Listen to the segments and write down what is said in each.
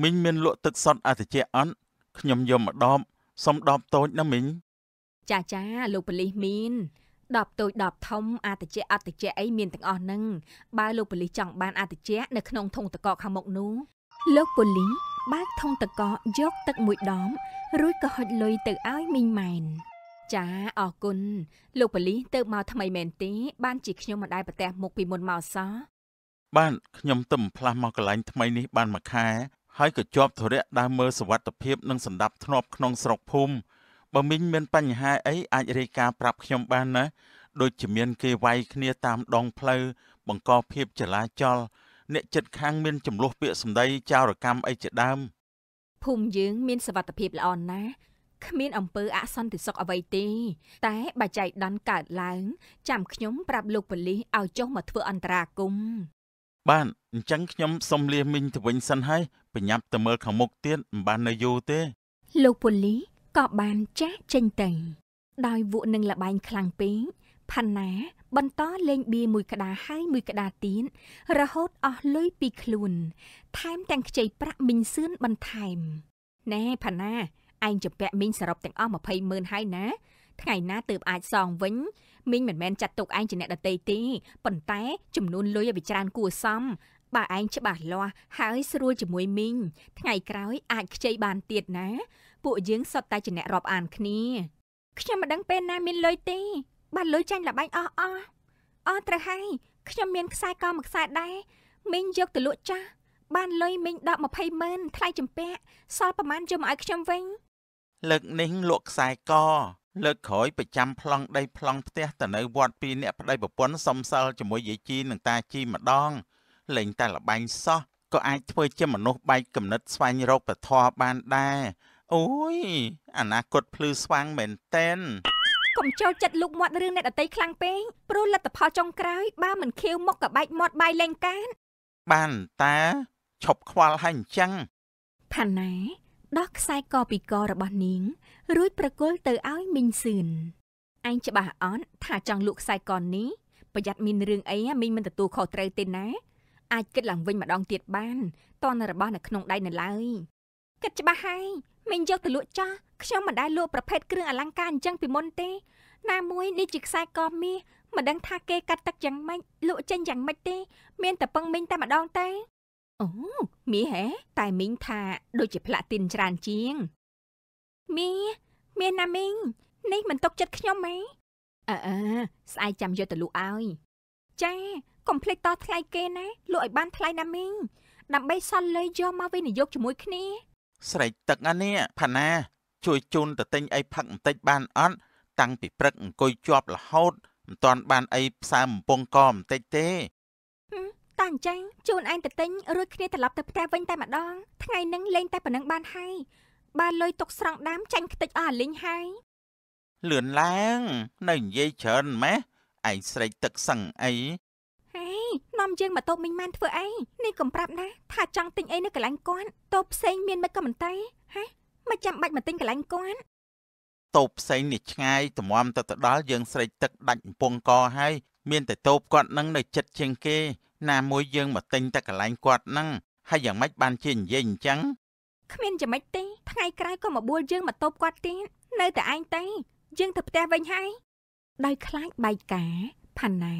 មីងមានលក់ទឹកសុទ្ធអតិជាអត់ខ្ញុំយកម្ដបសុំដបតូចណាមីងចាចាលោកប៉ូលីសមានដបតូចដបធំអតិជាអតិជាអីមានទាំងអស់ហ្នឹងបើលោកប៉ូលីសចង់បានអតិជានៅក្នុងធុងតកកខាងមុខនោះលោកប៉ូលីសបើកធុងតកកយកទឹកមួយដុំរួចក៏ហុចលុយទៅឲ្យមីងម៉ែនចាអរគុណលោកប៉ូលីសទៅមកថ្មីមែនទេ បានជាខ្ញុំមិនដែលប្រទះមុខពីមុនមកសោះបានខ្ញុំទៅផ្លាស់មកកន្លែងថ្មីនេះបានមួយខែហើយក៏ជាប់ធរៈដើមមើលសวัสดิភាពនិងសម្ដាប់ធ្នាប់ក្នុងស្រុកភូមិបើមីងមានបញ្ហាអីអាចរាយការណ៍ប្រាប់ខ្ញុំបានណាដូចជាមានគេវាយគ្នាតាមដងផ្លូវបង្កភាពចលាចល អ្នកចិត្តខាងមាន ចំនួនពាក្យសម្ដីចោរកម្មអីជាដើមភូមិយើងមានសวัสดิភាពល្អណាស់គ្មានអំពើអសន្តិសុខអ្វីទេ តែបើចៃដន្យកើតឡើងចាំខ្ញុំប្រាប់លោកប៉ូលីសឲ្យចុះមកធ្វើអន្តរាគមន៍បាទអញ្ចឹងខ្ញុំសុំលាមីងទៅវិញសិនហើយបញ្ញាប់ទៅមើលខាងមុខទៀតមិនបាននៅយូរទេ លោកពូលីក៏បានចាស់ចេញទៅដោយវក់នឹងលបែងខ្លាំងពេកផាន់ណា បន្តលេងបៀមួយ ក្តារហើយមួយក្តារទៀតរហូតអស់លុយពីខ្លួន ថែមទាំងខ្ចីប្រាក់មីងសឿនបន្ថែមណែផាន់ណាឯងជពាក់មីងសរុបទាំងអស់20ម៉ឺនហើយណាថ្ងៃណាទើបអាចសងវិញមីងមិនមែនចាត់ទុកឯងជាអ្នកដតីទេប៉ុន្តែចំនួនលុយឲ្យវាច្រើនគួរសមបើឯងច្បាស់លាស់ហើយស្រួលជាមួយមីងថ្ងៃក្រោយអាចខ្ចីបានទៀតណា ពួកយើងសុទ្ធតែជាអ្នករាប់អាន គ្នាខ្ញុំមិនដឹងពេលណាមានលុយទេបានលុយចាញ់លបាញ់អស់អស់អស់ត្រូវហើយខ្ញុំមានខ្សែកមួយខ្សែដែរមីងយកទៅលក់ចាស់បានលុយមីង10 20ម៉ឺនថ្លៃចម្ពាក់សល់ប្រហែលយកមកឲ្យខ្ញុំវិញលើកនេះលក់ខ្សែកលើកក្រោយប្រចាំប្លង់ដីប្លង់ផ្ទះទៅនៅវត្តពីអ្នកប្តីប្រពន្ធសំសិលជាមួយយាយជីនិងតាជីម្ដង លេងតែលបែងសោះក៏អាចធ្វើជាមនុស្សបែកគំនិតស្វែងរកពធបានដែរអូយអនាគតភ្លឺស្វាងមែនតែនកុំចូលចិត្តលុកមាត់រឿងអ្នកដតីខ្លាំងពេកព្រោះលទ្ធផលចុងក្រោយបើមិនខៀវមុខក៏បែកមាត់បាយលែងកានបានតាឈប់ខ្វល់ហើយអញ្ចឹងផាណាដោះខ្សែកពីករបស់នាងរួចប្រគល់ទៅឲ្យមីងសឿនអញច្បាស់អត់ថាចង់លក់ខ្សែកននេះប្រយ័ត្នមានរឿងអីមីងមិនទទួលខុសត្រូវទេណាអាចគិតឡើងវិញម្ដងទៀតបានតនរបស់នៅក្នុងដៃនៅឡើយគិតច្បាស់ហើយមីងយកទៅលក់ចាស់ខ្ញុំមិនដែលលក់ប្រភេទគ្រឿងអលង្ការអញ្ចឹងពីមុនទេណាមួយនេះជាខ្សែកមាសមិនដឹងថាគេកាត់ទឹកយ៉ាងម៉េចលក់ចេញយ៉ាងម៉េចទេមានតែពឹងមីងតែម្ដងទេអូមាសហេតែមីងថាដូចជាផ្លាទីនច្រើនជាងមីមាសណាមីងនេះមិនຕົកចិត្តខ្ញុំទេអើអើស្អែកចាំយកទៅលក់ឲ្យចាកុំភ្លេចតថ្លៃគេណាលក់ឲ្យបានថ្លៃណាមីងដើម្បីសល់លុយយកមកវិនិយោគជាមួយគ្នាស្រែកទឹកអានេះផាណាជួយជូនទៅទិញអីផឹកបន្តិចបានអត់តាំងពីព្រឹកអង្គុយជាប់រហូតមិនទាន់បានអីផ្សារបំពង់កបន្តិចទេតាអញ្ចឹងជូនឯងទៅទិញរួចគ្នាត្រឡប់ទៅផ្ទះវិញតែម្ដងថ្ងៃនឹងលេងតែប៉ុណ្្នឹងបានហើយបានលុយទុកស្រង់ដើមចាញ់ខ្ទេចអស់អាលីងហើយលឿនឡើងនៅនិយាយច្រើនម៉េះឯងស្រេកទឹកសឹងអីហេនាំយើងមកតូបមីងម៉ានធ្វើអីនេះកុំប្រាប់ណា ថាចង់ទិញអីនៅកន្លែងគាត់តូបផ្សេងមានមិនក៏មិនតៃហេមិនចាំបាច់មកទិញកន្លែងគាត់តូបផ្សេងនេះឆ្ងាយតម្រាំទៅទៅដល់យើងស្រេកទឹកដាច់កំពង់កហើយមានតែតូបគាត់នឹងនៅចិត្តជាងគេណាមួយយើងមកទិញតែកន្លែងគាត់នឹងហើយយ៉ាងម៉េចបានជានិយាយអញ្ចឹងគ្មានយ៉ាងម៉េចទេថ្ងៃក្រោយក៏មកបួលយើងមកតបគាត់ទៀតនៅតែឯងទេយើងទៅផ្ទះវិញហើយដោយខ្លាចបែកការផាណា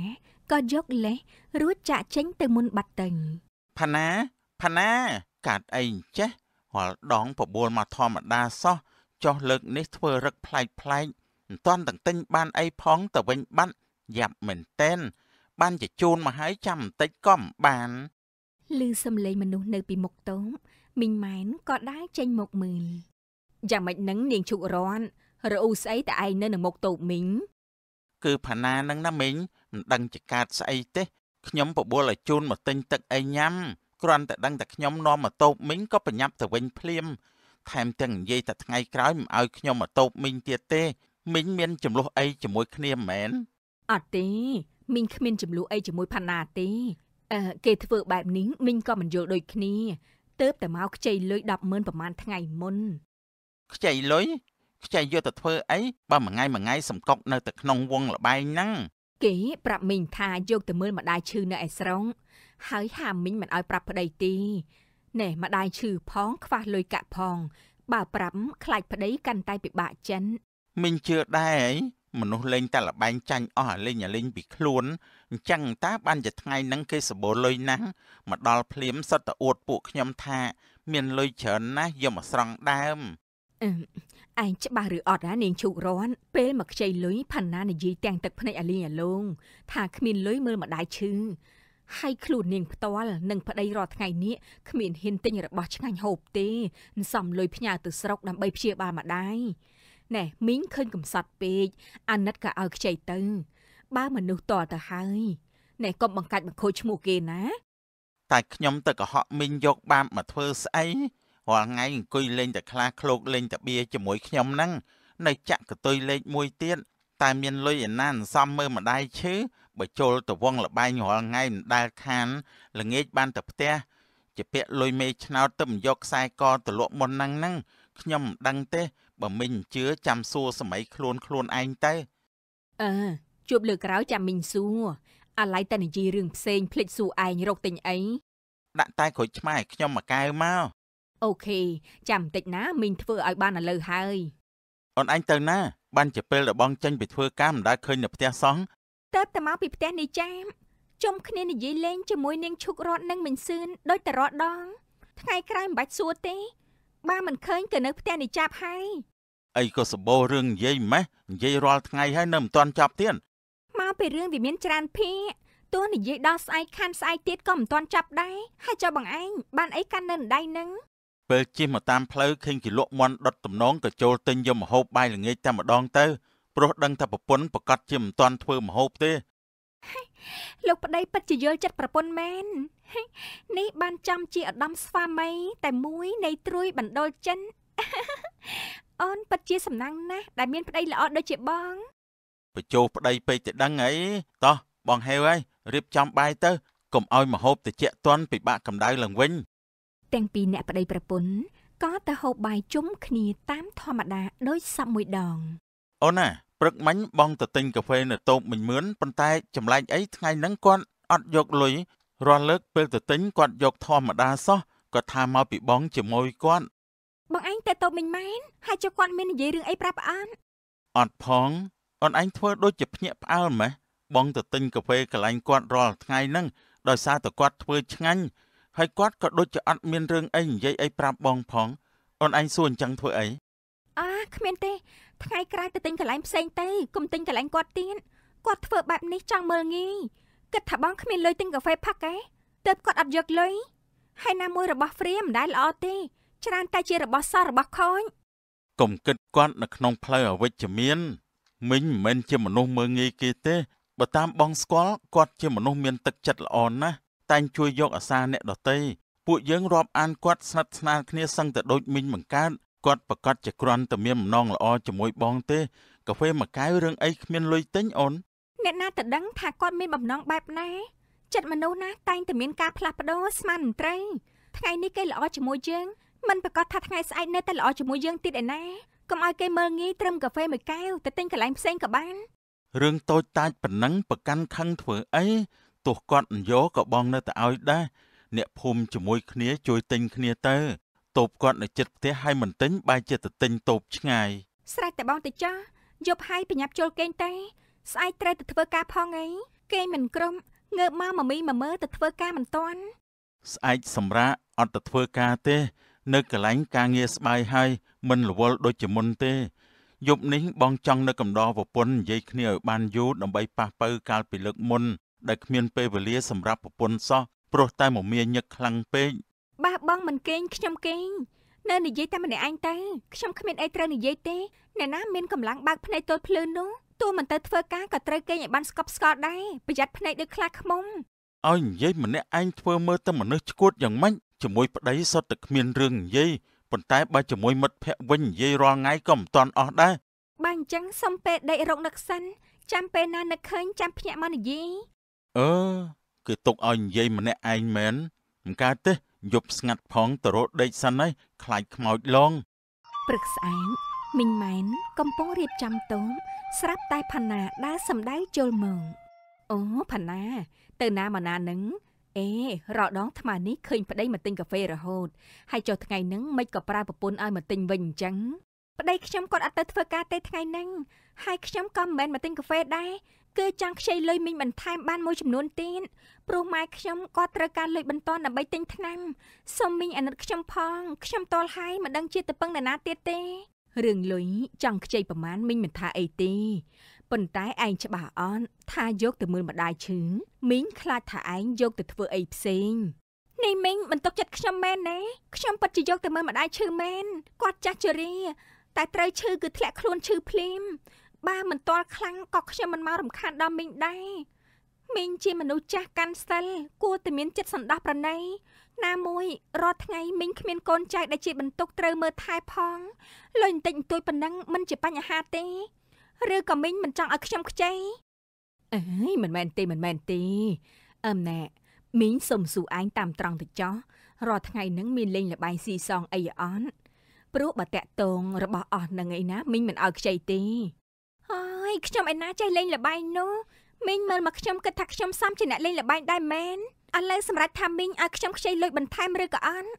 ក៏យកលេសរួចចាក់ចេញទៅមុនបាត់ទៅផាណាផាណាកាត់អីចេះរាល់ដងបបួលមកធម្មតាសោះចោះលើកនេះធ្វើរឹកផ្លែកផ្លែកមិនតាន់ទាំងទិញបានអីផងទៅវិញបាត់យ៉ាប់មែនតែនបានជាជូនមកហើយចាំបន្តិចក៏មិនបានឮសំឡេងមនុស្សនៅពីមុខតូមមីងម៉ែនក៏ដើរចេញមកមើលយ៉ាងម៉េចនឹងនាងឈុករ័នរអ៊ូស្អីតែឯងនៅនឹងមុខតូបមីងគឺផាណានឹងណាមីងមិនដឹងចកាតស្អីទេខ្ញុំបបួលឲ្យជូនមកទិញទឹកអីញ៉ាំគ្រាន់តែដឹងតែខ្ញុំនាំមកតូបមីងក៏ប្រញាប់ទៅវិញភ្លាមថែមទាំងនិយាយតែថ្ងៃក្រោយមិនឲ្យខ្ញុំមកតូបមីងទៀតទេមីងមានចំនួនអីជាមួយគ្នាមែនអត់ទេមីងគ្មានចំនួនអីជាមួយផាណាទេអឺគេធ្វើបែបនេះមីងក៏មិនយល់ដូចគ្នាទើបតែមកខ្ចីលុយ100000ប្រហែលថ្ងៃមុនខ្ចីលុយខ្ចីយកទៅធ្វើអីបើមួយថ្ងៃមួយថ្ងៃសំកុកនៅតែក្នុងវងលបែងហ្នឹងគេប្រាប់មីងថាយកទៅមើលម្ដាយឈឺនៅឯស្រុងហើយហាមីងមិនឲ្យប្រាប់ប្តីទីណែម្ដាយឈឺផងខ្វះលុយកាក់ផងបើប្រាប់ខ្លាចប្តីកាន់តែពិបាកចិនមីងជឿដែរមនុស្សលេងតែលបែងចាញ់អស់អាលេងអាលេងពីខ្លួនអញ្ចឹងតើបានជាថ្ងៃហ្នឹងគេសបោលុយណាស់មកដល់ភ្លាមសិតតអួតពួកខ្ញុំថា មានលុយច្រើនណាស់យកមកស្រង់ដើមអែងច្បាស់ឬអត់ណានាងឈូករន់ពេលមកខ្ចីលុយផាន់ណានិយាយទាំងទឹកភ្នែកអាលីងអាលងថាគ្មានលុយមើលម្ដាយឈឺហើយខ្លួននាងផ្ទាល់និងប្តីរាល់ថ្ងៃនេះគ្មានហ៊ានទិញរបស់ឆ្ងាញ់ហូបទេនសំលុយផ្ញើទៅស្រុកដើម្បីព្យាបាលម្ដាយណែមីងឃើញកំសត់ពេកអាណិតក៏ឲ្យខ្ចីទៅបើមនុស្សតទៅហើយអ្នកកុំបង្កាច់បង្ខូចឈ្មោះគេណា តែខ្ញុំ ទៅកុហកមីងយកបាបមកធ្វើស្អីរាល់ថ្ងៃអង្គុយលេងតែខ្លាឃ្លោកលេងតែបៀជាមួយខ្ញុំហ្នឹងនៅចាក់កតុយលេខមួយទៀតតែមានលុយឯណានសំមើម្ដាយឈឺបើចូលទៅវងលបែងរាល់ថ្ងៃមិនដែលខានល្ងាចបានតែផ្ទះជាពាក់លុយមេឆ្នោតទៅមិនយកខ្សែកទៅលក់មុនហ្នឹងហ្នឹងខ្ញុំមិនដឹងទេបើមិញជឿចាំសួរសម័យខ្លួនខ្លួនឯងទៅអឺជួបលើក្រោយចាំមីងសួរអាឡៃតែនិយាយរឿងផ្សេងភ្លេចសួរឯងរកទិញអីដាក់តែក្រូចឆ្មាខ្ញុំមកកែវមកអូខេចាំបន្តិចណាមីងធ្វើឲ្យបានឥឡូវហើយអូនអញទៅណា បានជាពេលរបងចេញពីធ្វើការមិនដែលឃើញនៅផ្ទះសោះតើបតែមកពីផ្ទះនេះចាមជុំគ្នានិយាយលេងជាមួយនាងឈុករត់និងមិញសឿនដូចតែរត់ដងថ្ងៃក្រោយមិនបាច់សួរទេបើមិនឃើញក៏នៅផ្ទះនេះចាប់ហើយអីក៏សម្បូររឿងនិយាយម៉េះនិយាយរាល់ថ្ងៃហើយនៅមិនទាន់ចប់ទៀតពីរឿងវាមានច្រើនភាកទោះនិយាយដល់ស្អែកខាន់ស្អែកទៀតក៏មិនទាន់ចាប់ដែរហើយចុះបងឯងបានអីកាន់នៅដៃនឹងពេលជិះមកតាមផ្លូវឃើញគេលក់មន់ដុតតំណងក៏ចូលទិញយកម្ហូបបាយល្ងាចតែម្ដងទៅព្រោះដឹងថាប្រពន្ធប្រកាសជាមិនទាន់ធ្វើម្ហូបទេលោកប្តីពិតជាយល់ចិត្តប្រពន្ធមែននេះបានចំជាឧត្តមស្វាមី តែមួយ នៃត្រួយបណ្ដុលចិនអូនពិតជា សំណាងណាស់ដែលមានប្តីល្អដូចជាបងបញ្ចោប្តីពេកទៅដឹងអីតោះបងហេវហើយរៀបចំបាយទៅកុំឲ្យមហូបតិចតន់ ពិបាកកម្ដៅឡើងវិញទាំងពីរអ្នកប្តី ប្រពន្ធក៏ទៅហូបបាយជុំគ្នាតាមធម្មតាដោយសពមួយដង អូនណាព្រឹកមិញបងទៅទិញកាហ្វេនៅតូបមិញមឿនប៉ុន្តែចម្លែកអីថ្ងៃហ្នឹងគាត់អត់យកលុយរាល់លើកពេលទៅទិញគាត់យកធម្មតាសោះគាត់ថាមកពីបងជាមួយគាត់បងឯងទៅតូបមិញម៉ែនហើយចុះគាត់មាននិយាយរឿងអីប្រាប់អត់អត់ផងអូនឯងធ្វើដូចជាភ្ញាក់ផ្អើលម៉េះបងទៅទិញកាហ្វេកន្លែងគាត់រាល់ថ្ងៃហ្នឹងដោយសារតែគាត់ធ្វើឆ្ងាញ់ហើយគាត់ក៏ដូចជាអត់មានរឿងអីនិយាយអីប្រាប់បងផងអូនឯងសួរអញ្ចឹងធ្វើអីអាគ្មានទេថ្ងៃក្រោយទៅទិញកន្លែងផ្សេងទៅកុំទិញកន្លែងគាត់ទៀតគាត់ធ្វើបែបនេះចង់មើលងាយគិតថាបងគ្មានលុយទិញកាហ្វេផឹកឯងទៅគាត់អត់យកលុយហើយណាមួយរបស់ហ្វ្រីមិនដែលល្អទេច្រើនតែជារបស់សោះរបស់ខូចកុំគិតគាត់ នៅក្នុងផ្លូវអវិជ្ជមានមីងមិនមែនជាមនុស្សមើងងាយគេទេបើតាមបងស្គាល់គាត់ជាមនុស្សមានទឹកចិត្តល្អណាស់តែងជួយយកអាសាអ្នកដទៃពួកយើងរាប់អានគាត់ស្និទ្ធស្នាលគ្នាសឹងតែដូចមីងបង្កើតគាត់ប្រកាសជាគ្រាន់តែមានម្ណងល្អជាមួយបងទេកាហ្វេមួយកែវរឿងអីគ្មានលុយទិញអូនអ្នកណាទៅដឹងថាគាត់មានបំណងបែបណាចិត្តមនុស្សណា តែងតែមានការផ្លាស់ប្ដូរស្មានមិនត្រីថ្ងៃនេះគេល្អជាមួយយើងមិនប្រកាសថាថ្ងៃស្អែកនៅតែល្អជាមួយយើងទៀតឯណាកុំឲ្យគេមើលងាយត្រឹមកាហ្វេមួយកែវទៅទិញកន្លែងផ្សេងក៏បានរឿងតូចតាចប៉ុណ្ណឹងប្រកាន់ខឹងធ្វើអីទោះគាត់មិនយកក៏បងនៅតែឲ្យដែរអ្នកភូមិជាមួយគ្នា ជួយទិញគ្នាទៅតូបគាត់នៅចិត្តផ្ទះឲ្យមិនទិញបែរជាទៅទិញតូបឆ្ងាយស្រេចតែបងទៅចាស់យប់ហើយប្រញាប់ចូលគេងតែស្អែកត្រូវទៅធ្វើការផងអីគេមិនក្រុមងើបមកមមីមកមើលទៅធ្វើការមិនតាន់ស្អែកសម្រាប់អត់ទៅធ្វើការទេនៅកន្លែងការងារស្បាយហើយមិនរវល់ដូចជាមុនទេ យប់នេះ បងចង់នៅកំដរប្រពន្ធនិយាយគ្នាឲ្យបានយូរដើម្បីប៉ះបើកាលពីលើកមុន ដែលគ្មានពេលវេលាសម្រាប់ប្រពន្ធសោះព្រោះតែមមាញឹកខ្លាំងពេកបាទបងមិនគេងខ្ញុំគេងនៅនិយាយតែម្នាក់ឯងទៅខ្ញុំគ្មានអីត្រូវនិយាយទេអ្នកណាមានកម្លាំងបើកភ្នែកទល់ភ្លើននោះទោះមិនទៅធ្វើការក៏ត្រូវគេងឲ្យបានស្កប់ស្កល់ដែរប្រយ័ត្នភ្នែកដូចខ្លាឃ្មុំឲ្យនិយាយម្នាក់ឯងធ្វើមើលទៅមនុស្សឈួតយ៉ាងម៉េចជាមួយប្តីសុទ្ធតែគ្មានរឿងនិយាយប៉ុន្តែបើជាមួយមិត្តភ័ក្តិវិញនិយាយរាល់ថ្ងៃក៏មិនតាន់អស់ដែរបើអញ្ចឹងសុំពេលដេករកនឹកសិនចាំពេលណានឹកឃើញចាំភ្ញាក់មកនិយាយអឺគឺទុកឲ្យនិយាយម្នាក់ឯងមែនមិនកើតទេយប់ស្ងាត់ផងទៅរកដេកសិនហើយខ្លាចខ្មោចឡងព្រឹកស្អែកមីងម៉ែនកំពុងរៀបចំតុងស្រាប់តែផាណាដើរសំដៅចូលមកអូផាណាទៅណាមកណានឹងអេរដង ថ្មនេះឃើញប្តីមកទិញកាហ្វេរហូតហើយចុះថ្ងៃហ្នឹងមិនក៏ប្រើប្រពន្ធឲ្យមកទិញវិញអញ្ចឹងប្តីខ្ញុំគាត់អត់ទៅធ្វើការទេថ្ងៃហ្នឹងហើយខ្ញុំក៏មិនមែនមកទិញកាហ្វេដែរគឺចង់ខ្ចីលុយមីងបន្ថែមបានមួយចំនួនទៀតព្រោះម៉ែខ្ញុំគាត់ត្រូវការលុយបន្តដើម្បីទិញថ្នាំសូមមីងអាណិតខ្ញុំផង ខ្ញុំតល់ហើយមិនដឹងជាទៅពឹងនរណាទៀតទេរឿងលុយចង់ខ្ចីប្រមាណមីងមិនថាអីទេប៉ុន្តែឯងច្បាស់អត់ថាយកទៅមើលម្ដាយឈឺមីងខ្លាចថាឯងយកទៅធ្វើអីផ្សេងនេះមីងមិនទុកចិត្តខ្ញុំមែនណាខ្ញុំពិតជាយកទៅមើលម្ដាយឈឺមែនគាត់ចាស់ជរាតែត្រូវឈឺគឺធ្លាក់ខ្លួនឈឺភ្លាមបើមិនតល់ខ្លាំងក៏ខ្ញុំមិនមករំខានដល់មីងដែរមីងជាមនុស្សចាស់កាន់សិលគួរតែមានចិត្តសន្តានប្រណីណាមួយរាល់ថ្ងៃមីងគ្មានកូនចៅដែលជាបន្ទុកត្រូវមើលថែផងលុយបន្តិចបន្តួចប៉ុណ្ណឹងមិនជាបញ្ហាទេឬក៏មីងមិនចង់ឲ្យខ្ញុំខ្ចីអើយមិនមែនទេមិនមែនទេអឹមណែមីងសុំសួរឯងតាមត្រង់ទៅចោះរាល់ថ្ងៃហ្នឹងមានលេងលបាយស៊ីសងអីអត់ព្រោះបើតាក់តងរបស់អស់នឹងអីណាមីងមិនឲ្យខ្ចីទេអើយខ្ញុំឯណាចេះលេងលបាយនោះមីងមើលមកខ្ញុំគិតថាខ្ញុំសំជាអ្នកលេងលបាយដែរមែនឥឡូវសម្រាប់ថាមីងឲ្យខ្ញុំខ្ចីលុយបន្ថែមឬក៏អត់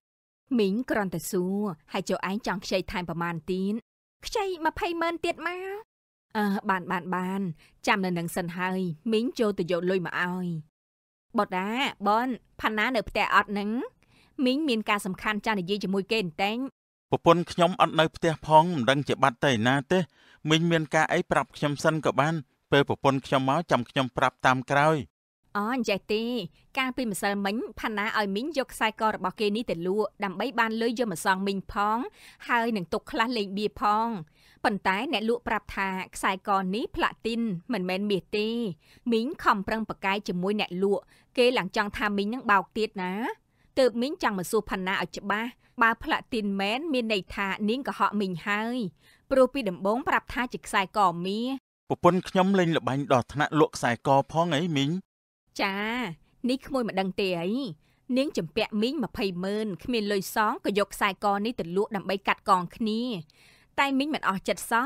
មីងគ្រាន់តែសួរហើយចុះឯងចង់ខ្ចីថែមប្រមាណទៀតខ្ចី20ម៉ឺនទៀតមកអឺបានបានបានចាំនៅនឹងសិនហើយមីងចូលទៅយកលុយមកឲ្យបតាបនផាណានៅផ្ទះអត់នឹងមីងមានការសំខាន់ចាស់និយាយជាមួយគេតែងប្រពន្ធខ្ញុំអត់នៅផ្ទះផងមិនដឹងជាបាត់ទៅឯណាទេមីងមានការអីប្រាប់ខ្ញុំសិនក៏បាន ពេលប្រពន្ធខ្ញុំមកចាំខ្ញុំប្រាប់តាមក្រោយអូអញ្ចេះទេកាលពីម្សិលមិញផាណាឲ្យមីងយកខ្សែករបស់គេនេះទៅលក់ដើម្បីបានលុយយកមកសងមីងផង ហើយនឹងទុកខ្លះលេងបៀផងប៉ុន្តែអ្នកលក់ប្រាប់ថាខ្សែកនេះផ្លាទីន មិនមែនមាសទេមីងខំប្រឹងប្រកែកជាមួយ អ្នកលក់គេឡើងចង់ថាមីងនឹងបោកទៀតណាទើបមីងចង់មកសួរផាណាឲ្យច្បាស់បើផ្លាទីនមែនមានន័យថានាងកុហកមីងហើយព្រោះពីដំបងប្រាប់ថាជាខ្សែកមាសប្រពន្ធខ្ញុំលេងល្បែងដល់ថ្នាក់លក់ខ្សែកផងអីមីងចានេះក្មួយមិនដឹងទេអីនាងចម្ពាក់មីង20ម៉ឺនគ្មានលុយសងក៏យកខ្សែកនេះទៅលក់ដើម្បីកាត់កងគ្នាតែមីងមិនអស់ចិត្តសោះ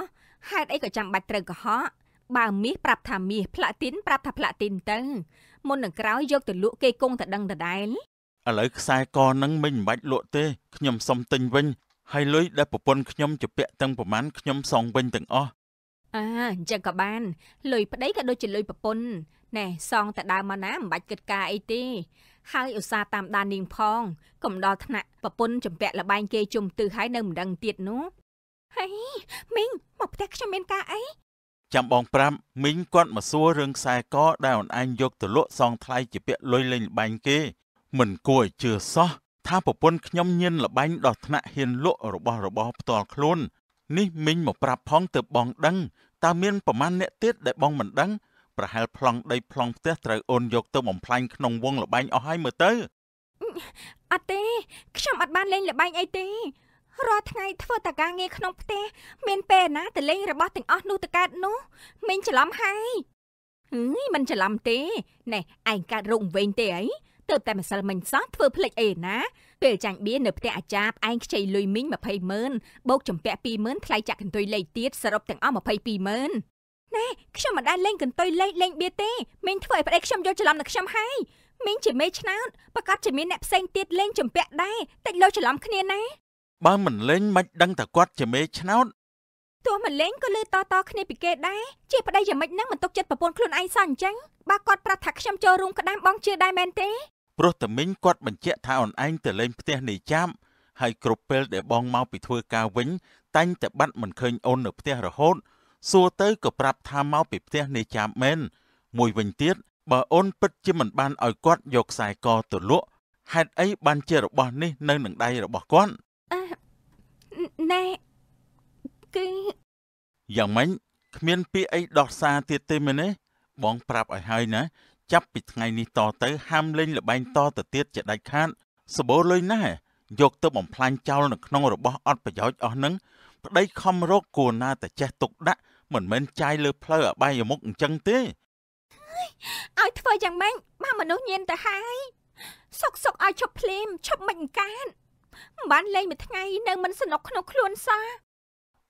ហេតុអីក៏ចាំបាច់ត្រូវកុហកបើមាសប្រាប់ថាមាសផ្លាទីនប្រាប់ថាផ្លាទីនទៅមុននឹងក្រោយយកទៅលក់គេគង់តែដឹងដដែលឥឡូវខ្សែកនឹងមិនបាច់លក់ទេខ្ញុំសុំទិញវិញហើយលុយដែលប្រពន្ធខ្ញុំជាពាក់ទាំងប្រមាណខ្ញុំសងវិញទាំងអស់អាអញ្ចឹងក៏បានលុយប្តីក៏ដូចជាលុយប្រពន្ធណែសងតែដើមមកណាមិនបាច់គិតការអីទេហើយឧស្សាហ៍តាមដាននាងផងកុំដល់ថ្នាក់ប្រពន្ធចម្ពាក់លបែងគេជុំទិសហើយនៅមិនដឹងទៀតនោះហេមីងមកផ្ទះខ្ញុំមានការអីចាំបងប្រាប់មីងគាត់មកសួររឿងខ្សែកដែលអូនអញយកទៅលក់សងថ្លៃជាពាក់លុយលេងល្បែងគេ មិនគួរឲ្យជឿសោះថាប្រពន្ធខ្ញុំញៀនល្បែងដល់ថ្នាក់ហ៊ានលក់របស់របរផ្ទាល់ខ្លួន នេះមីងមកប្រាប់ផងទៅបងដឹងតើមានប្រមាណអ្នកទៀតដែលបងមិនដឹងប្រហែលប្លង់ដីប្លង់ផ្ទះត្រូវអូនយកទៅបំផ្លាញក្នុងវងល្បែងអស់ហើយមើលទៅអត់ទេ ខ្ញុំអត់បានលេងល្បែងអីទេរាល់ថ្ងៃធ្វើតការងារក្នុងផ្ទះមានពេលណាទៅលេងរបស់ទាំងអស់នោះទៅកើតនោះមីងច្រឡំហើយអឺមិនច្រឡំទេណែឯងកើតរោគវិញទេអីទៅតែម្សិលមិញសោះធ្វើភ្លេចអីណាពេលចាញ់បៀនៅផ្ទះអាចារ្យឯងខ្ចីលុយមីង20ម៉ឺនបូកចំពាក់20000ថ្លៃចាក់កន្ទុយលេខទៀតសរុបទាំងអស់220000ណែខ្ញុំមិនដែលលេងកន្ទុយលេខលេងបៀទេមីងធ្វើឲ្យប្តីខ្ញុំយកច្រឡំនឹងខ្ញុំហើយមីងជាមេឆ្នោតប្រកាសជាមានអ្នកផ្សេងទៀតលេងចំពាក់ដែរតិចលោច្រឡំគ្នាណាបើមិនលេងមិនដឹងតែគាត់ជាមេឆ្នោតទោះមិនលេងក៏លើតតគ្នាពីគេដែរជាប្តីយ៉ាងម៉េចនឹងមិនទុកចិត្តប្រពន្ធខ្លួនឯងសោះអញ្ចឹងបើគាត់ប្រាប់ថាខ្ញុំចូលរួមក្តាមបងជឿដែរមែនទេព្រោះតែមីងគាត់បញ្ជាក់ថាអូនឯងទៅលេងផ្ទះនេះចាំហើយគ្រប់ពេលដែលបងមកពីធ្វើការវិញតែងតែបាត់មិនឃើញអូននៅផ្ទះរហូតសួរទៅក៏ប្រាប់ថាមកពីផ្ទះនេះចាំមែនមួយវិញទៀតបើអូនពិតជាមិនបានឲ្យគាត់យកខ្សែកទៅលក់ហេតុអីបានជារបស់នេះ នៅនឹងដៃរបស់គាត់ណាគឺយ៉ាងម៉េចគ្មានពាក្យអីដោះសារទៀតទេមែនទេបងប្រាប់ឲ្យហើយណា ចាប់ពីថ្ងៃនេះតទៅហាមលេងលបែងតទៅទៀតជាដាច់ខាតសបោលុយណាស់យកទៅបំផ្លាញចោលនៅក្នុងរបស់អត់ប្រយោជន៍អស់នឹងប្តីខំរកគួរណាតែចេះទុកដាក់មិនមែនចាយលើផ្លូវអបាយមុខអញ្ចឹងទេឲ្យធ្វើយ៉ាងម៉េចបើមនុស្សញៀនទៅហើយសុកសុកឲ្យឈប់ភ្លាមឈប់មិនកាត់មិនបានលេងមួយថ្ងៃនៅ មិនสนุกក្នុងខ្លួនសោះ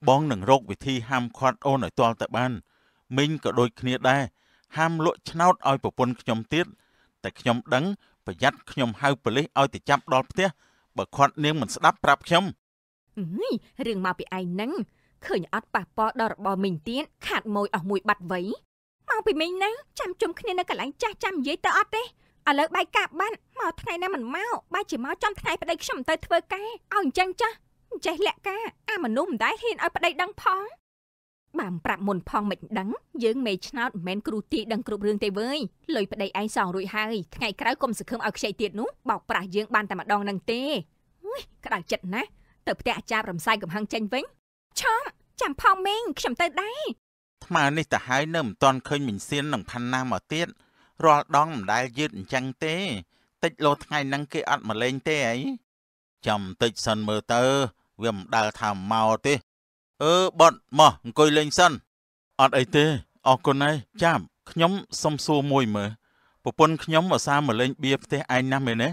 បងនឹងរក វិធីហាមឃាត់អូនឲ្យទាល់តែបានមីងក៏ដូច គ្នាដែរហាមលក់ឆ្នោតឲ្យប្រពន្ធខ្ញុំទៀតតែខ្ញុំ ដឹងប្រយ័ត្នខ្ញុំហៅប៉ូលីសឲ្យទៅចាប់ដល់ផ្ទះបើខាត់នាងមិនស្ដាប់ប្រាប់ខ្ញុំអឺរឿងមកពីឯងហ្នឹងឃើញអត់ប៉ះពាល់ដល់របរមីងទៀតខាត់ម៉ួយអស់មួយបាត់វ័យមកពីមីងហ្នឹងចាំជុំគ្នានៅកន្លែងចាស់ចាំនិយាយទៅអត់ទេឥឡូវបាយកាប់បានមកថ្ងៃណាមិនមកបាយជាមកចំថ្ងៃប្តីខ្ញុំទៅធ្វើការឲ្យអញ្ចឹងចាស់ចេះលាក់ការអាមនុស្សមិនដែលហ៊ានឲ្យប្តីដឹងផងបើប្រាប់មុនផងមិនដឹងយើងមេឆ្នោតមិនមែនគ្រូទីដឹងគ្រប់រឿងទេវើយលុយប្តីឯងសងរួចហើយថ្ងៃក្រោយកុំសង្ឃឹមឲ្យខ្ចីទៀតនោះបោកប្រាស់យើងបានតែម្ដងនឹងទេអុយក្តៅចិត្តណាស់ទៅផ្ទះអាចារ្យរំសាយកំហឹងចេញវិញឆំចាំផងមីងខ្ញុំទៅដែរថ្មើនេះទៅហើយនៅមិនទាន់ឃើញមីងសៀននិងផាន់ណាមកទៀតរាល់ដងមិនដែលយឺតអញ្ចឹងទេតិចលោថ្ងៃហ្នឹងគេអត់មកលេងទេអីចាំតិចសិនមើលទៅវាមិនដាល់ថាមកទេអឺបត់មកអង្គុយលេងសិនអត់អីទេអរគុណហើយចាំ ខ្ញុំសុំសួរមួយមើលប្រពន្ធខ្ញុំអាសាមកលេងបៀផ្ទះឯងណាស់មែនទេ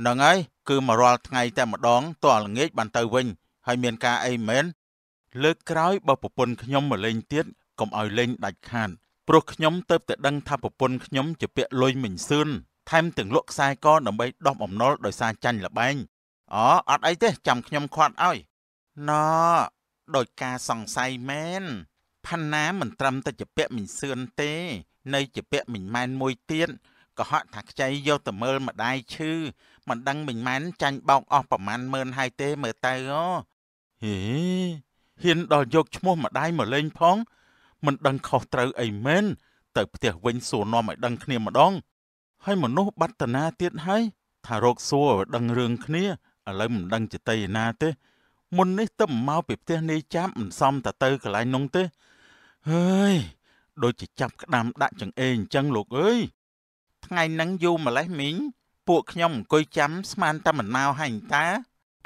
ហ្នឹងហើយគឺមករាល់ថ្ងៃតែម្ដងតរល្ងាចបានទៅវិញហើយមានការអីមែនលើកក្រោយបើប្រពន្ធខ្ញុំមកលេងទៀតកុំឲ្យលេងដាច់ខាតព្រោះខ្ញុំទៅតែដឹងថាប្រពន្ធខ្ញុំជាពាក់លុយមិញសឿនថែមទាំងលក់ខ្សែកដើម្បីដោះបំណុលដោយសារចាញ់លបែងអូអត់អីទេចាំខ្ញុំខាត់ឲ្យណ៎ដោយការសង្ស័យមែនផាន់ណាមិនត្រឹមតែជាពាក់មិញសឿនទេ នៅជាពាក់មិញម៉ែនមួយទៀតក៏ហក់ថាខ្ចីយកទៅមើលម្ដាយឈឺមិនដឹងមិញម៉ែនចាញ់បោកអស់ប្រមាណមើលហើយទេមើលទៅអូហេហ៊ានដល់យកឈ្មោះម្ដាយមកលេងផងមិនដឹងខុសត្រូវអីមែនទៅផ្ទះវិញសួរនាំឲ្យដឹងគ្នាម្ដងហើយមនុស្សបាត់តនាទៀតហើយ ថារកសួរឲ្យដឹងរឿងគ្នាឥឡូវមិនដឹងចតីណាទេ មុននេះទៅមកពីផ្ទះនេះចាប់មិនសមតទៅកន្លែងនោះទេអើយដូចជាចាប់ក្តាមដាក់ចង្អេងអញ្ចឹងលោកអើយថ្ងៃហ្នឹងយូរម្លេះមីងពួកខ្ញុំអង្គុយចាំស្មានតែមិនមកហាញតា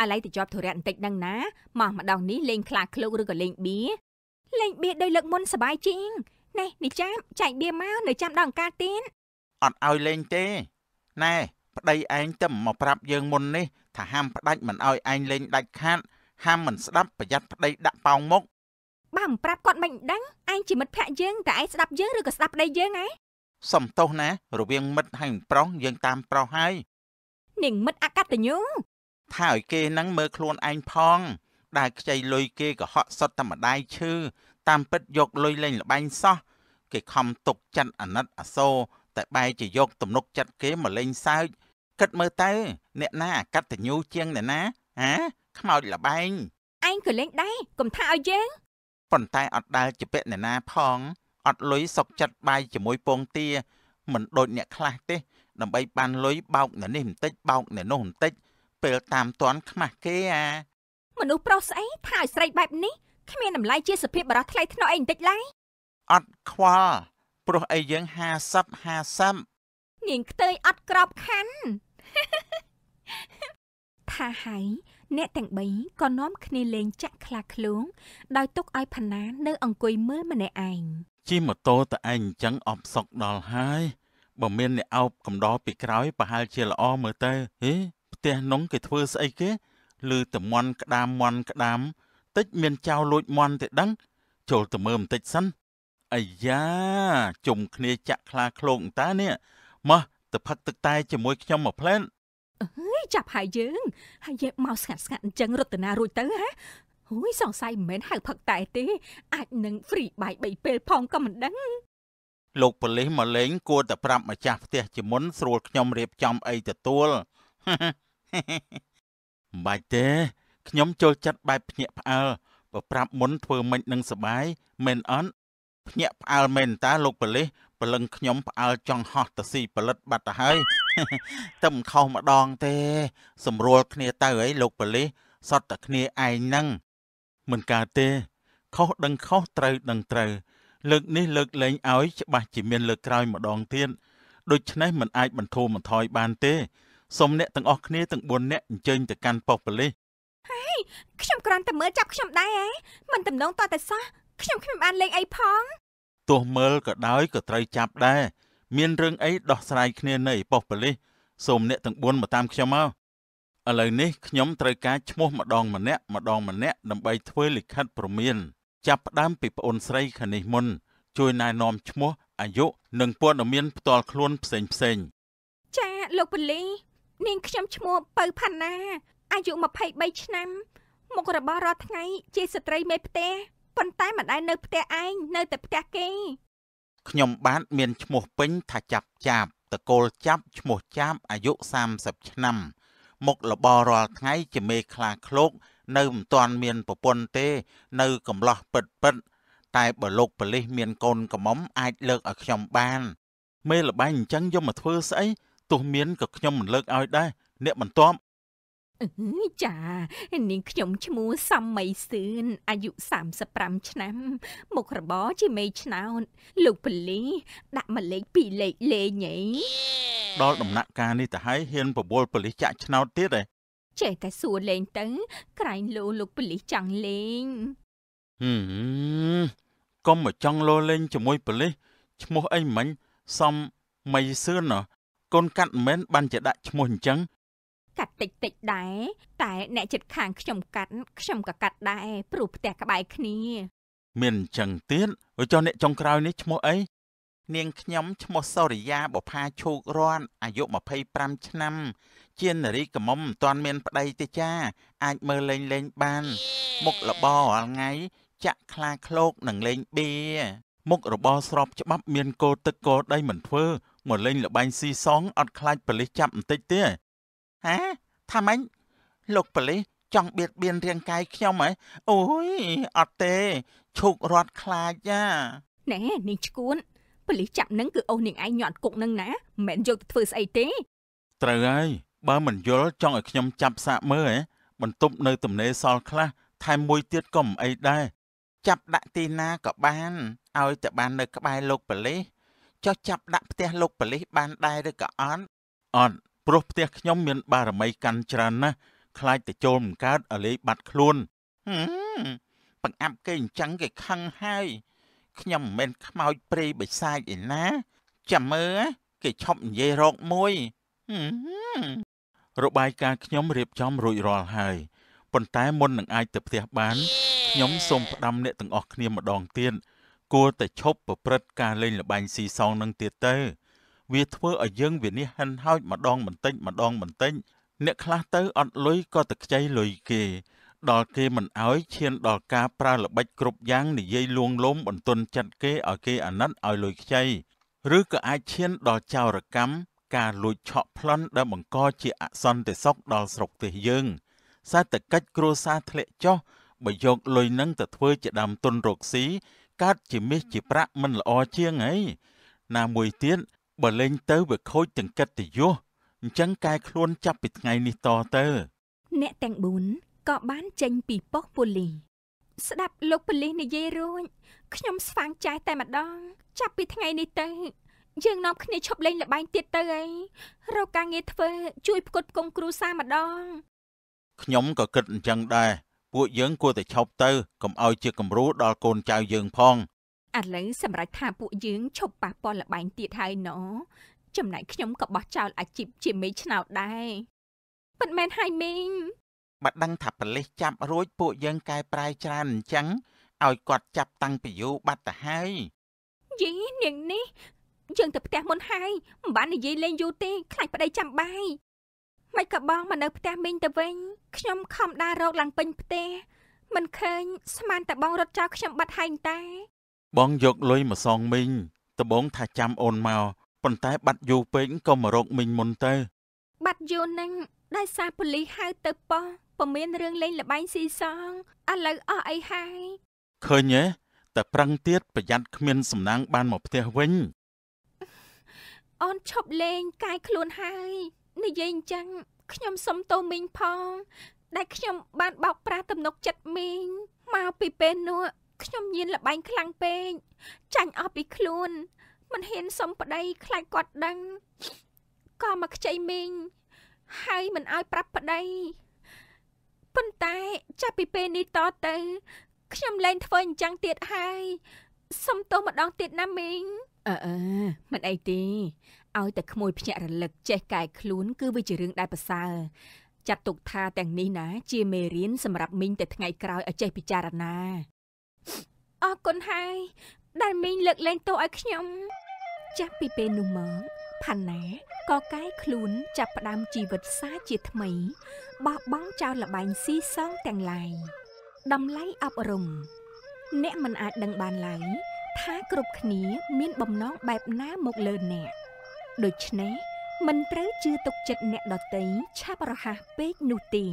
ឥឡូវទៅជាប់ធុរៈបន្តិចដឹងណាមកម្ដងនេះលេងខ្លាឃ្លោកឬក៏លេងបៀលេងបៀដោយលើកមុនសបាយជាងណែនេះចាំចែកបៀមកនៅចាំដល់អង្ការទៀតអត់ឲ្យលេងទេណែប្តីឯងទៅមកប្រាប់យើងមុននេះ ថាហាមផ្ដាច់មិនឲ្យឯងលេងដាច់ខាតហាមមិនស្ដាប់ប្រយ័ត្នប្តីដាក់ប៉ោងមុខបើមិនប្រាប់គាត់មិនដឹងឯងជាមិត្តភក្តិយើងតើឯងស្ដាប់យើងឬក៏ស្ដាប់ប្តីយើងហ៎សំទោសណា រវាងមិត្តហើយប្រុសយើងតាមប្រុសហើយនាងមិត្តអកតញ្ញូថាឲ្យគេនឹងមើលខ្លួនឯងផងដែលខ្ចីលុយគេក៏ហក់សុតតែម្ដាយឈឺតាមពិតយកលុយលេងលបែងសោះគេខំទុកចិត្តអាណិតអាសូរតែបែរជាយកទំនុកចិត្តគេមកលេងសើចគិតមើលទៅអ្នកណាអកតញ្ញូជាងអ្នកណា ហាខ្មោចលបែងឯងក៏លេងដែរកុំថាឲ្យយើងប៉ុន្តែអត់ដែលជាពាក់អ្នកណាផងអត់លុយសុកចិត្តបាយជាមួយពងទាមិនដូច អ្នកខ្លះទេដើម្បីបានលុយបោកអ្នកនេះបន្តិចបោកអ្នកនោះបន្តិចពេលតាមតន់ខ្មាស់គេអាមនុស្សប្រុសស្អីថាឲ្យស្រីបែបនេះគ្មានតម្លៃជាសភាពបរោះថ្លៃថ្នូរអីបន្តិចឡើយអត់ខ្វល់ព្រោះអីយើង50 50នាងខ្ទើយអត់ក្របខ័ណ្ឌថាហើយអ្នកទាំង3ក៏នាំគ្នាលេងចាក់ខ្លាឃ្លួងដោយទុកឲ្យផាណានៅ អង្គុយមើលម្នាក់ឯងជិះម៉ូតូទៅឯងអញ្ចឹងអបសុកដល់ហើយបើមានអ្នកអោបកំដរពីក្រោយប្រហែលជាល្អមើលទៅហេផ្ទះនងគេធ្វើស្អីគេឬតមន់ក្តាមមន់ក្តាមតិចមានចៅលួចមន់ទេដឹង ចូលទៅមើលបន្តិចសិនអាយ៉ាជុំគ្នាចាក់ខ្លាឃ្លោកតានេះមកទៅផឹកទឹកតែជាមួយខ្ញុំមួយផ្លែនអើយចាប់ហើយយើង ហើយយកមកស្ងាត់ស្ងាត់អញ្ចឹងរតនារួចទៅហ៎អូយសង្ស័យមិនមែនហៅផឹកតែទេអាចនឹងហ្វ្រីបាយបីពេលផងក៏មិនដឹង លោកប៉ូលីសមកលេងគួរតែប្រាប់ម្ចាស់ផ្ទះជាមុនស្រួលខ្ញុំរៀបចំអីទទួលមិនបាច់ទេខ្ញុំចូលចិត្តបែបភ្ញាក់ផ្អើលបើប្រាប់មុនធ្វើមិននឹងសបាយមែនអត់ភ្ញាក់ផ្អើលមែនតាលោកប៉ូលីសព្រលឹងខ្ញុំផ្អើលចង់ហោះទៅស៊ីផលិតបាត់ទៅហើយតែមិនខុសម្ដងទេ សម្រួលគ្នាទៅអីលោកប៉ូលីសសតតែគ្នាឯងហ្នឹងមិនកើតទេខុសដឹងខុសត្រូវដឹងត្រូវលើកនេះលើកលែងឲ្យច្បាស់ជាមានលើកក្រោយម្ដងទៀតដូច្នេះមិនអាច បន្ធូរបន្ថយបានទេសូមអ្នកទាំងអស់គ្នាទាំង4នាក់អញ្ជើញទៅកាន់ប៉ុស្តិ៍ប៉ូលីសហេខ្ញុំគ្រាន់តែមើលចាប់ខ្ញុំដែរហ៎មិនតំណងតតែសោះខ្ញុំគ្មានបានលេងអីផង ទោះមើលក៏ដោយក៏ត្រូវចាប់ដែរមានរឿងអីដោះស្រាយគ្នានៅប៉ុស្តិ៍ប៉ូលីសសូមអ្នកទាំង4មកតាមខ្ញុំមកឥឡូវនេះខ្ញុំត្រូវការឈ្មោះម្ដងម្នាក់ម្ដងម្នាក់ដើម្បីធ្វើលិខិតព្រមានចាប់ផ្ដើមពីប្អូនស្រីខានេះមុន ជួយណែនាំឈ្មោះអាយុនិងព័ត៌មានផ្ទាល់ខ្លួនផ្សេងផ្សេងចាលោកប៉ូលីសនាងខ្ញុំឈ្មោះពៅផាណាអាយុ23ឆ្នាំ មុខរបស់រាល់ថ្ងៃ ជាស្ត្រីមេផ្ទះប៉ុន្តែមិនដែលនៅផ្ទះឯងនៅតែផ្ទះគេខ្ញុំបាទមានឈ្មោះពេញថាចាប់ចាបតកូលចាប់ឈ្មោះចាបអាយុ30ឆ្នាំ មុខរបររាល់ថ្ងៃជាមេខ្លាឃ្លោក នៅមិនទាន់មានប្រពន្ធទេ នៅកំឡោះពិតពិត តែបើលោកប៉លិសមានកូនកំមុំអាចលើកឲ្យខ្ញុំបានមេលបាញ់អញ្ចឹងយកមកធ្វើស្អីទោះមានក៏ខ្ញុំមិនលើកឲ្យដែរអ្នកបន្ទាប់ចានាងខ្ញុំឈ្មោះសំមីសឿនអាយុ35ឆ្នាំមុខរបរជាមេឆ្នោតលោកពលីដាក់មួយលេខពីរលេខលេងឯងដល់ដំណាក់កាលនេះទៅហើយហ៊ានបបួលប៉ូលីសចាក់ឆ្នោតទៀតឯងចេះតែសួរលេងទៅក្រែងលោលោកប៉ូលីសចង់លេងហឹមកុំមកចង់លោលេងជាមួយប៉ូលីសឈ្មោះអីមិញសំមីសឿនណាកូនកាត់មិនបានជាដាក់ឈ្មោះអញ្ចឹងកាត់តិចតិចដែរតែ អ្នកចិត្តខាងខ្ញុំកាត់ ខ្ញុំក៏កាត់ដែរព្រោះផ្ទះក្បែរគ្នា មានអញ្ចឹងទៀតអើចុះអ្នកចុងក្រោយនេះឈ្មោះអីនាងខ្ញុំឈ្មោះសូរិយាបផាឈូករ័នអាយុ25ឆ្នាំជានារីកមុំមិនទាន់មានប្តីទេចាអាចមើលលេងលេងបាន មុខរបររាល់ថ្ងៃ ចាក់ខ្លាឃ្លោកនិងលេងបៀមុខរបរស្របច្បាប់មានគោទឹកគោដីមិនធ្វើមកលេងលបែងស៊ីសងអត់ខ្លាចប៉លិសចាប់បន្តិចទេហាថាម៉េចលោកប៉ូលីសចង់បៀតបៀនរាងកាយខ្ញុំហ៎អូយអត់ទេឈប់រត់ខ្លាចណាណែនាងឈួនប៉ូលីសចាប់នឹងគឺអូននាងឯងញាត់គុកនឹងណាមិនមែនយកទៅធ្វើស្អីទេត្រូវហើយបើមិនយល់ចង់ឲ្យខ្ញុំចាប់សាកមើលហ៎បន្ទប់នៅទំនេរសល់ខ្លះ ថែមមួយទៀតក៏មិនអីដែរចាប់ដាក់ទីណាក៏បានឲ្យតែបាននៅក្បែរលោកប៉ូលីសចុះចាប់ដាក់ផ្ទះលោកប៉ូលីសបាន ដែរឬក៏អត់អត់ព្រោះផ្ទះខ្ញុំមានបារមីកាន់ច្រើនណាស់ខ្លាចតែចូលមិនកើតអលេបាត់ខ្លួនបង្អាប់គេអញ្ចឹងគេខឹងហើយខ្ញុំមិនមែនខ្មោចព្រៃបិសាចឯណា ចាំមើលគេឈប់និយាយរកមួយ របាយការណ៍ខ្ញុំរៀបចំរួចរាល់ហើយប៉ុន្តែមុននឹងអាចទៅផ្ទះបានខ្ញុំសូមផ្ដាំអ្នកទាំងអស់គ្នាម្ដងទៀតគួរតែឈប់ប្រព្រឹត្តការលេងល្បែងស៊ីសងនឹងទៀតទៅវាធ្វើឲ្យយើងវិនិច្ឆ័យហិនហោចម្ដង បន្តិចម្ដងបន្តិចអ្នកខ្លះទៅអត់លុយក៏ទៅខ្ចីលុយគេដល់គេមិនអោយឈានដល់ការប្រើល្បិចគ្រប់យ៉ាងនិយាយលួងលោមបន្ទន់ចិត្តគេឲ្យគេអាណិតឲ្យលុយខ្ចីឬក៏អាចឈានដល់ចោរកម្មការលួចឆក់ប្លន់ដែលបង្កជាអសន្តិសុខដល់ស្រុកទេសយើងសេដ្ឋកិច្ចគ្រួសារធ្លាក់ចុះបើយកលុយនឹងទៅធ្វើជាដើមទុនរកស៊ីកើតជាមាសជាប្រាក់មិនល្អជាងអីណាមួយទៀតបើលេងទៅវាខូចទាំងកិត្តិយសអញ្ចឹងកែខ្លួនចាប់ពីថ្ងៃនេះតទៅ អ្នកទាំង4ក៏បានចេញពីប៉ុស្តិ៍ប៉ូលីសស្ដាប់ លោកប៉ូលីសនិយាយរួចខ្ញុំស្វាងចាស់តែម្ដង ចាប់ពីថ្ងៃនេះទៅ យើងនាំគ្នាឈប់លេងល្បែងទៀតទៅអីរកការងារធ្វើ ជួយផ្គត់ផ្គង់គ្រួសារម្ដងខ្ញុំក៏គិតអញ្ចឹងដែរពួកយើង គួរតែឈប់ទៅកុំឲ្យជាគំរូដល់កូនចៅយើងផងឥឡូវសម្រាប់ថាពួកយើងឈប់ប៉ះពាល់លបែងទៀតហើយណូចំណែកខ្ញុំក៏បោះចោលអាជីពជាមេឆ្នោតដែរមិនមែនហើយមីងបើដឹងថាប៉លិសចាប់រួចពួកយើងកែប្រែច្រើនអញ្ចឹងឲ្យគាត់ចាប់តាំងពីយូរបាត់ទៅហើយយីនាងនេះ យើងទៅផ្ទះមុនហើយមិនបាននិយាយលេងយូរទេ ខ្លាចប្តីចាំបាយមិនក៏បងមកនៅផ្ទះមីងទៅវិញខ្ញុំខំដើររកឡើងពេញផ្ទះមិនឃើញស្មានតែបងរត់ចោលខ្ញុំបាត់ហែងតែបងយកលុយមកសងមីងដំបងថាចាំអូនមកប៉ុន្តែបាត់យូរពេកក៏មករកមីងមុនទៅ បាត់យូរហ្នឹងដោយសារប៉ូលីសហៅទៅប៉ោះពុំមានរឿងលេងល្បែងស៊ីសងឥឡូវអស់អីហើយឃើញទេតែប្រឹងទៀតប្រយ័ត្នគ្មានសំណាងបានមកផ្ទះវិញអូនឈប់លេងកាយខ្លួនហើយ និយាយអញ្ចឹងខ្ញុំសុំទោសមីងផងដែលខ្ញុំបានបោកប្រាស់ទំនុកចិត្តមីងមកពីពេលនោះខ្ញុំញៀនលបែងខ្លាំងពេកចាញ់អស់ពីខ្លួន មិនហ៊ានសុំប្តីខ្លាចគាត់ដឹងក៏មកខ្ចីមីងហើយមិនអោយប្រាប់ប្តីប៉ុន្តែចាប់ពីពេលនេះតទៅ ខ្ញុំលែងធ្វើអញ្ចឹងទៀតហើយសុំទោសម្ដងទៀតណាមីងអើអើមិនអីទេឲ្យតែក្មួយ ភ្ញាក់រលឹកចេះកែខ្លួន គឺវាជារឿងដែលប្រសើរចាត់ទុកថាទាំងនេះណា ជាមេរៀនសម្រាប់មីងតែថ្ងៃក្រោយឲ្យចេះពិចារណាអរគុណហើយដែលមីងលើកលែងទោសឲ្យខ្ញុំ ចាស់ពីពេលនោះមកផាណាក៏កែខ្លួនចាប់ផ្ដើមជីវិតសាជាថ្មីបោះបង់ចោលលបែងស៊ីសងទាំងឡាយតម្លៃអប់រំអ្នកមិនអាចដឹងបានឡើយថាគ្រប់គ្នាមានបំណងបែបណាមកលើអ្នកដូច្នេះមិនត្រូវជឿទុកចិត្តអ្នកដទៃឆាប់រហ័សពេកនោះទេ